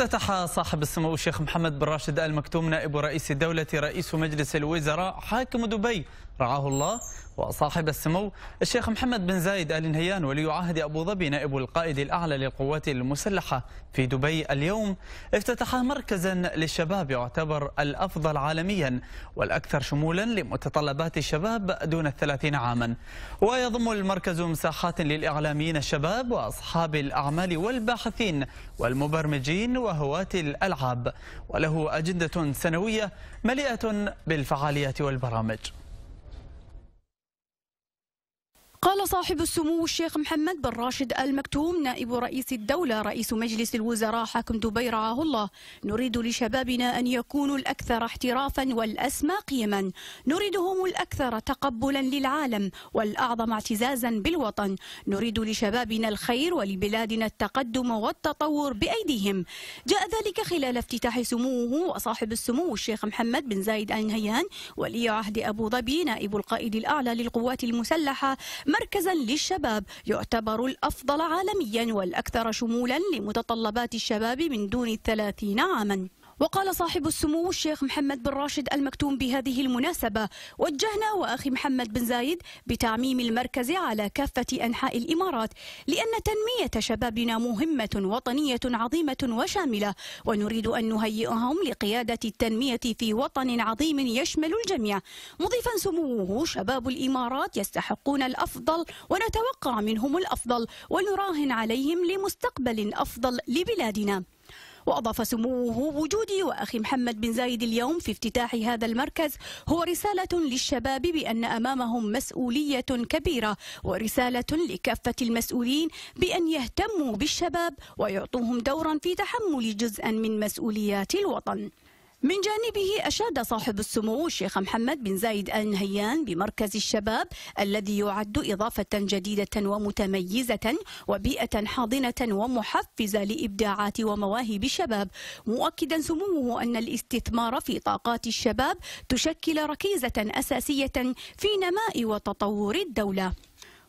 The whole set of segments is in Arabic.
افتتح صاحب السمو الشيخ محمد بن راشد ال مكتوم نائب رئيس الدولة رئيس مجلس الوزراء حاكم دبي رعاه الله وصاحب السمو الشيخ محمد بن زايد آل نهيان ولي عهد أبو ظبي نائب القائد الأعلى للقوات المسلحة في دبي اليوم افتتح مركزا للشباب يعتبر الأفضل عالميا والأكثر شمولا لمتطلبات الشباب دون الثلاثين عاما ويضم المركز مساحات للإعلاميين الشباب وأصحاب الأعمال والباحثين والمبرمجين وهواة الألعاب وله أجندة سنوية مليئة بالفعاليات والبرامج قال صاحب السمو الشيخ محمد بن راشد المكتوم نائب رئيس الدولة رئيس مجلس الوزراء حاكم دبي رعاه الله نريد لشبابنا أن يكونوا الأكثر احترافا والأسمى قيما نريدهم الأكثر تقبلا للعالم والأعظم اعتزازا بالوطن نريد لشبابنا الخير ولبلادنا التقدم والتطور بأيديهم جاء ذلك خلال افتتاح سموه وصاحب السمو الشيخ محمد بن زايد آل نهيان ولي عهد أبو ظبي نائب القائد الأعلى للقوات المسلحة مركزا للشباب يعتبر الأفضل عالميا والأكثر شمولا لمتطلبات الشباب من دون الثلاثين عاما وقال صاحب السمو الشيخ محمد بن راشد المكتوم بهذه المناسبة وجهنا وأخي محمد بن زايد بتعميم المركز على كافة أنحاء الإمارات لأن تنمية شبابنا مهمة وطنية عظيمة وشاملة ونريد أن نهيئهم لقيادة التنمية في وطن عظيم يشمل الجميع مضيفا سموه شباب الإمارات يستحقون الأفضل ونتوقع منهم الأفضل ونراهن عليهم لمستقبل أفضل لبلادنا وأضاف سموه وجودي وأخي محمد بن زايد اليوم في افتتاح هذا المركز هو رسالة للشباب بأن أمامهم مسؤولية كبيرة ورسالة لكافة المسؤولين بأن يهتموا بالشباب ويعطوهم دورا في تحمل جزءا من مسؤوليات الوطن من جانبه أشاد صاحب السمو الشيخ محمد بن زايد آل نهيان بمركز الشباب الذي يعد إضافة جديدة ومتميزة وبيئة حاضنة ومحفزة لإبداعات ومواهب الشباب مؤكدا سموه أن الاستثمار في طاقات الشباب تشكل ركيزة أساسية في نماء وتطور الدولة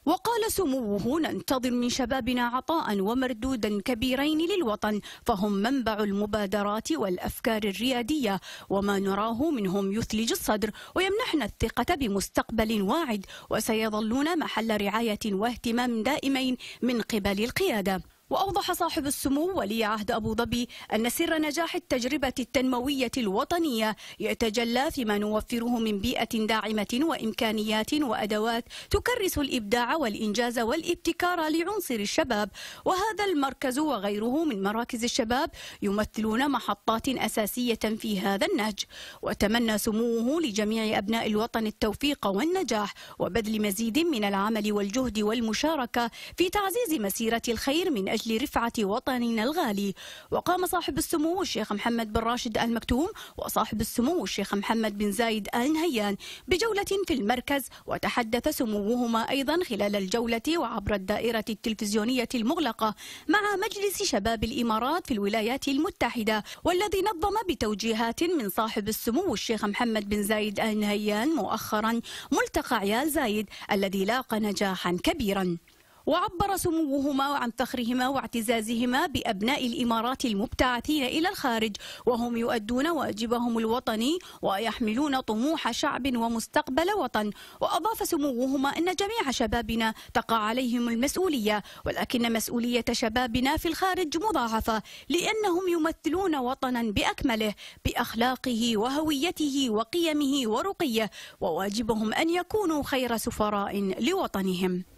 وقال سموه ننتظر من شبابنا عطاء ومردودا كبيرين للوطن فهم منبع المبادرات والأفكار الريادية وما نراه منهم يثلج الصدر ويمنحنا الثقة بمستقبل واعد وسيظلون محل رعاية واهتمام دائمين من قبل القيادة وأوضح صاحب السمو ولي عهد أبو ظبي أن سر نجاح التجربة التنموية الوطنية يتجلى فيما نوفره من بيئة داعمة وإمكانيات وأدوات تكرس الإبداع والإنجاز والابتكار لعنصر الشباب وهذا المركز وغيره من مراكز الشباب يمثلون محطات أساسية في هذا النهج وتمنى سموه لجميع أبناء الوطن التوفيق والنجاح وبذل مزيد من العمل والجهد والمشاركة في تعزيز مسيرة الخير من أجل رفعة وطننا الغالي وقام صاحب السمو الشيخ محمد بن راشد آل مكتوم وصاحب السمو الشيخ محمد بن زايد آل نهيان بجولة في المركز وتحدث سموهما أيضا خلال الجولة وعبر الدائرة التلفزيونية المغلقة مع مجلس شباب الإمارات في الولايات المتحدة والذي نظم بتوجيهات من صاحب السمو الشيخ محمد بن زايد آل نهيان مؤخرا ملتقى عيال زايد الذي لاقى نجاحا كبيرا وعبر سموهما عن فخرهما واعتزازهما بأبناء الإمارات المبتعثين إلى الخارج وهم يؤدون واجبهم الوطني ويحملون طموح شعب ومستقبل وطن وأضاف سموهما أن جميع شبابنا تقع عليهم المسؤولية ولكن مسؤولية شبابنا في الخارج مضاعفة لأنهم يمثلون وطنا بأكمله بأخلاقه وهويته وقيمه ورقيه وواجبهم أن يكونوا خير سفراء لوطنهم